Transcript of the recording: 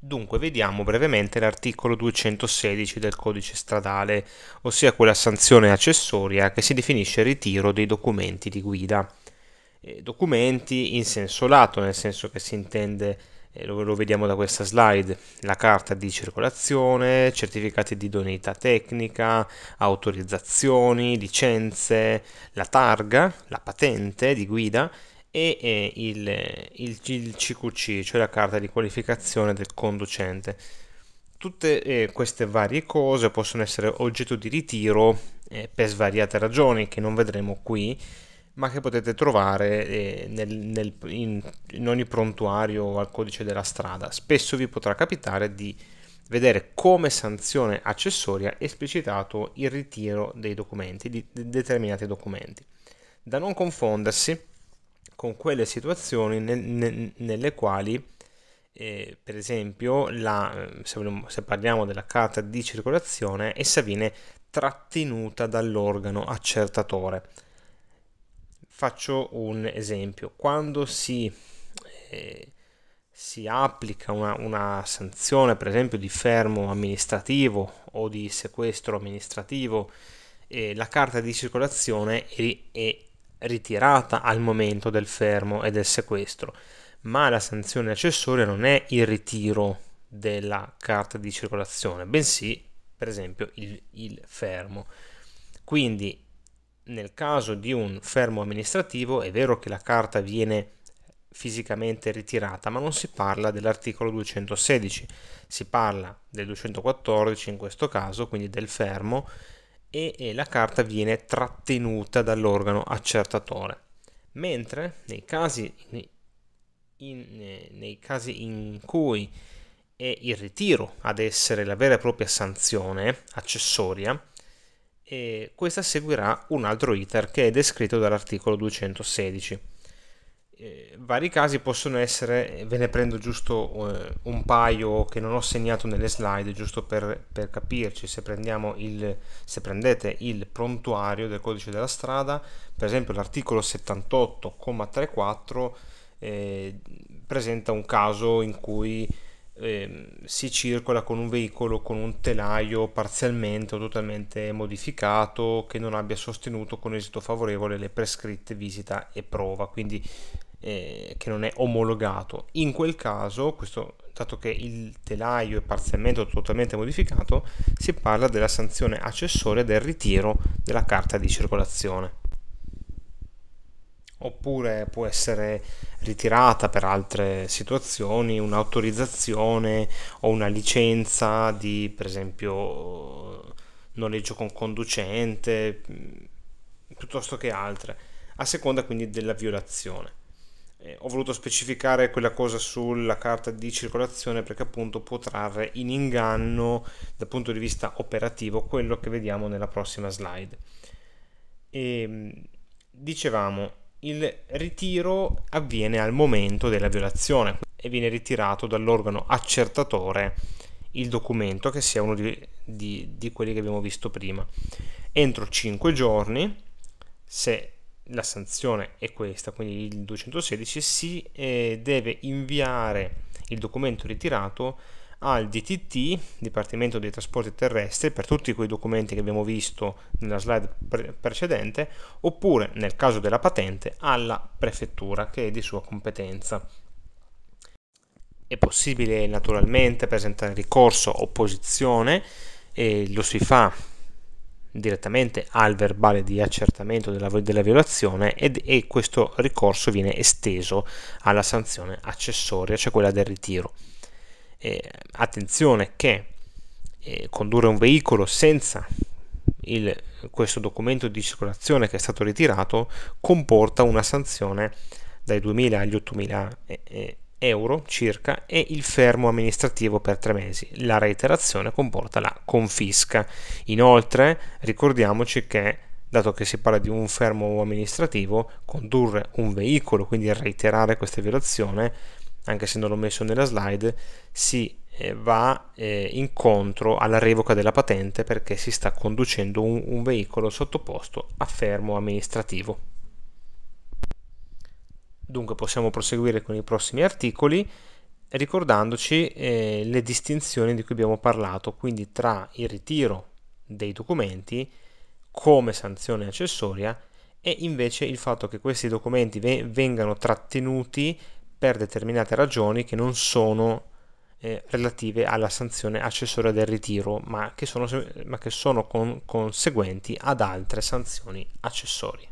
Dunque, vediamo brevemente l'articolo 216 del codice stradale, ossia quella sanzione accessoria che si definisce ritiro dei documenti di guida. Eh, documenti in senso lato, nel senso che si intende, eh, lo, lo vediamo da questa slide, la carta di circolazione, certificati di idoneità tecnica, autorizzazioni, licenze, la targa, la patente di guida e il, il, il, CQC, cioè la carta di qualificazione del conducente. Tutte eh, queste varie cose possono essere oggetto di ritiro eh, per svariate ragioni che non vedremo qui, ma che potete trovare eh, nel, nel, in, in ogni prontuario o al codice della strada. Spesso vi potrà capitare di vedere come sanzione accessoria esplicitato il ritiro dei documenti, di, di determinati documenti. Da non confondersi con quelle situazioni nel, nel, nelle quali, eh, per esempio, la, eh, se, vogliamo, se, parliamo della carta di circolazione, essa viene trattenuta dall'organo accertatore. Faccio un esempio. Quando si, eh, si applica una, una sanzione, per esempio, di fermo amministrativo o di sequestro amministrativo, eh, la carta di circolazione è ritirata al momento del fermo e del sequestro, ma la sanzione accessoria non è il ritiro della carta di circolazione, bensì per esempio il, il fermo. Quindi nel caso di un fermo amministrativo è vero che la carta viene fisicamente ritirata, ma non si parla dell'articolo 216, si parla del 214 in questo caso, quindi del fermo e, e la carta viene trattenuta dall'organo accertatore. Mentre nei casi in, nei casi in cui è il ritiro ad essere la vera e propria sanzione accessoria, eh, questa seguirà un altro iter che è descritto dall'articolo 216. Eh, vari casi possono essere, eh, ve ne prendo giusto eh, un paio che non ho segnato nelle slide, giusto per, per capirci, se, il, se prendete il prontuario del codice della strada, per esempio l'articolo 78,34 eh, presenta un caso in cui ehm, si circola con un veicolo con un telaio parzialmente o totalmente modificato che non abbia sostenuto con esito favorevole le prescritte visita e prova. Quindi eh, che non è omologato. In quel caso, questo, dato che il telaio è parzialmente o totalmente modificato, si parla della sanzione accessoria del ritiro della carta di circolazione oppure può essere ritirata per altre situazioni un'autorizzazione o una licenza di per esempio noleggio con conducente mm, piuttosto che altre a seconda quindi della violazione eh, ho voluto specificare quella cosa sulla carta di circolazione perché appunto può trarre in inganno dal punto di vista operativo quello che vediamo nella prossima slide. E, ehm, dicevamo, il ritiro avviene al momento della violazione e viene ritirato dall'organo accertatore il documento che sia uno di, di, di quelli che abbiamo visto prima. Entro 5 giorni, se la sanzione è questa, quindi il 216, si eh, deve inviare il documento ritirato al DTT, Dipartimento dei Trasporti Terrestri, per tutti quei documenti che abbiamo visto nella slide pre- precedente, oppure nel caso della patente alla prefettura che è di sua competenza. È possibile naturalmente presentare ricorso, o opposizione, e lo si fa direttamente al verbale di accertamento della, della violazione ed, e questo ricorso viene esteso alla sanzione accessoria, cioè quella del ritiro. Eh, attenzione che eh, condurre un veicolo senza il, questo documento di circolazione che è stato ritirato comporta una sanzione dai 2.000 agli 8.000 euro. Eh, eh euro circa e il fermo amministrativo per tre mesi. La reiterazione comporta la confisca. Inoltre ricordiamoci che dato che si parla di un fermo amministrativo, condurre un veicolo, quindi reiterare questa violazione, anche se non l'ho messo nella slide, si eh, va eh, incontro alla revoca della patente perché si sta conducendo un, un veicolo sottoposto a fermo amministrativo. Dunque possiamo proseguire con i prossimi articoli ricordandoci eh, le distinzioni di cui abbiamo parlato, quindi tra il ritiro dei documenti come sanzione accessoria e invece il fatto che questi documenti vengano trattenuti per determinate ragioni che non sono eh, relative alla sanzione accessoria del ritiro, ma che sono, ma che sono con, conseguenti ad altre sanzioni accessorie.